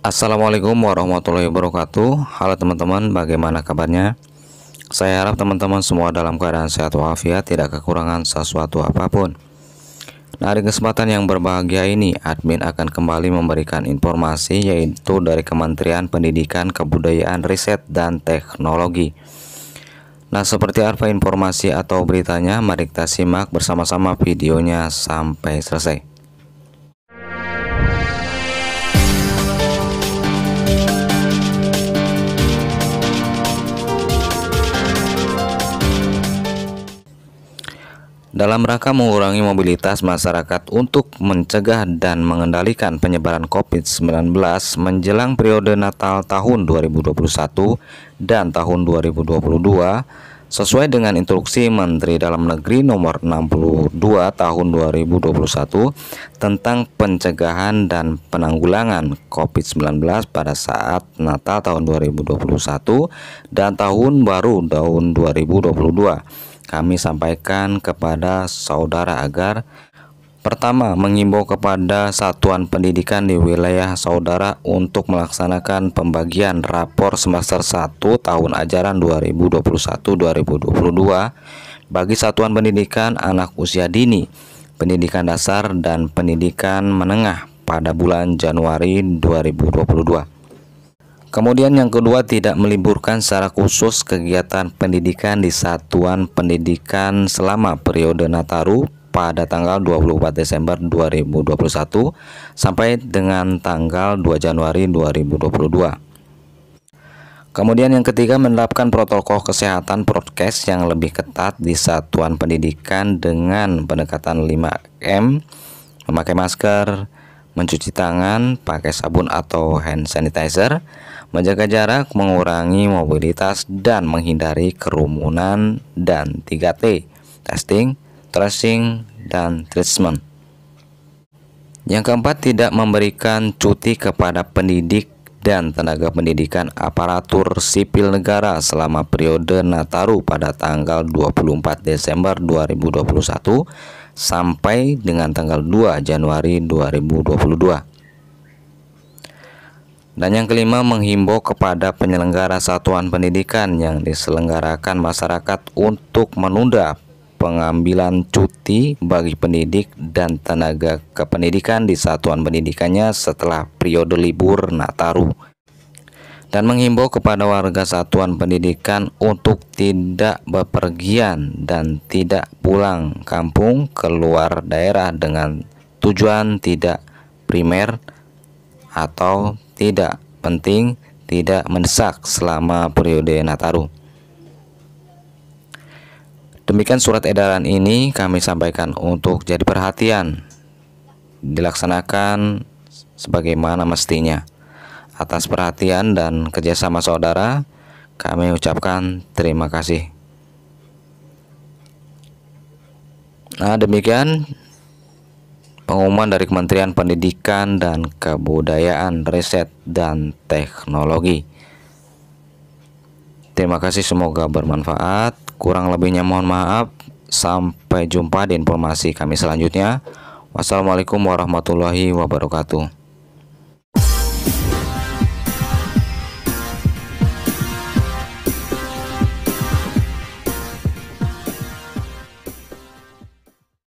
Assalamualaikum warahmatullahi wabarakatuh Halo teman-teman bagaimana kabarnya Saya harap teman-teman semua dalam keadaan sehat walafiat Tidak kekurangan sesuatu apapun Nah di kesempatan yang berbahagia ini Admin akan kembali memberikan informasi Yaitu dari Kementerian Pendidikan Kebudayaan Riset dan Teknologi Nah seperti apa informasi atau beritanya Mari kita simak bersama-sama videonya sampai selesai dalam rangka mengurangi mobilitas masyarakat untuk mencegah dan mengendalikan penyebaran COVID-19 menjelang periode Natal tahun 2021 dan tahun 2022 sesuai dengan instruksi Menteri Dalam Negeri nomor 62 tahun 2021 tentang pencegahan dan penanggulangan COVID-19 pada saat Natal tahun 2021 dan tahun baru tahun 2022 kami sampaikan kepada saudara agar Pertama, mengimbau kepada satuan pendidikan di wilayah saudara untuk melaksanakan pembagian rapor semester 1 tahun ajaran 2021-2022 bagi satuan pendidikan anak usia dini, pendidikan dasar, dan pendidikan menengah pada bulan Januari 2022. Kemudian yang kedua tidak meliburkan secara khusus kegiatan pendidikan di satuan pendidikan selama periode Nataru pada tanggal 24 Desember 2021 sampai dengan tanggal 2 Januari 2022. Kemudian yang ketiga menerapkan protokol kesehatan prokes yang lebih ketat di satuan pendidikan dengan pendekatan 5M, memakai masker, mencuci tangan pakai sabun atau hand sanitizer, menjaga jarak, mengurangi mobilitas, dan menghindari kerumunan dan 3T, testing, tracing, dan treatment. Yang keempat, tidak memberikan cuti kepada pendidik dan tenaga pendidikan aparatur sipil negara selama periode Nataru pada tanggal 24 Desember 2021 sampai dengan tanggal 2 Januari 2022. Dan yang kelima menghimbau kepada penyelenggara satuan pendidikan yang diselenggarakan masyarakat untuk menunda pengambilan cuti bagi pendidik dan tenaga kependidikan di satuan pendidikannya setelah periode libur Nataru dan menghimbau kepada warga satuan pendidikan untuk tidak bepergian dan tidak pulang kampung keluar daerah dengan tujuan tidak primer atau tidak penting, tidak mendesak selama periode Nataru. Demikian surat edaran ini kami sampaikan untuk jadi perhatian dilaksanakan sebagaimana mestinya. Atas perhatian dan kerjasama saudara, kami ucapkan terima kasih. Nah, demikian pengumuman dari Kementerian Pendidikan dan Kebudayaan, Riset dan Teknologi. Terima kasih, semoga bermanfaat. Kurang lebihnya mohon maaf. Sampai jumpa di informasi kami selanjutnya. Wassalamualaikum warahmatullahi wabarakatuh.